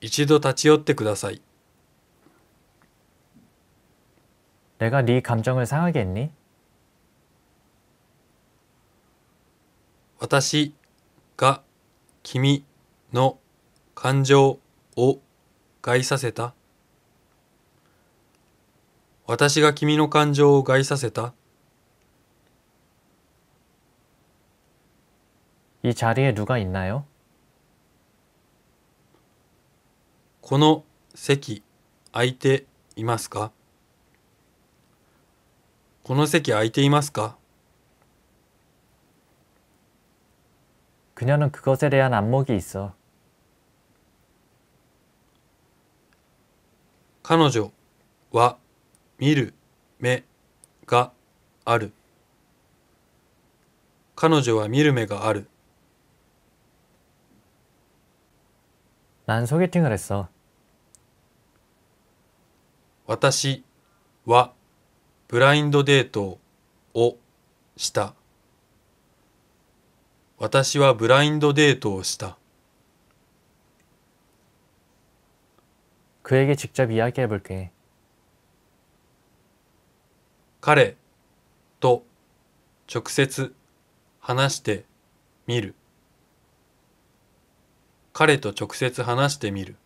一度立ち寄ってください。내가네감정을상하게했니私が君の感情を害させた私が君の感情を害させた이자리에누가있나요この席空いていますかこの席空いていますか그녀는그것에대한안목이있어彼女は見る目がある彼女は見る目がある난소개팅을했어私はブラインドデートをした。私はブラインドデートをした。彼と直接話してみる。彼と直接話してみる。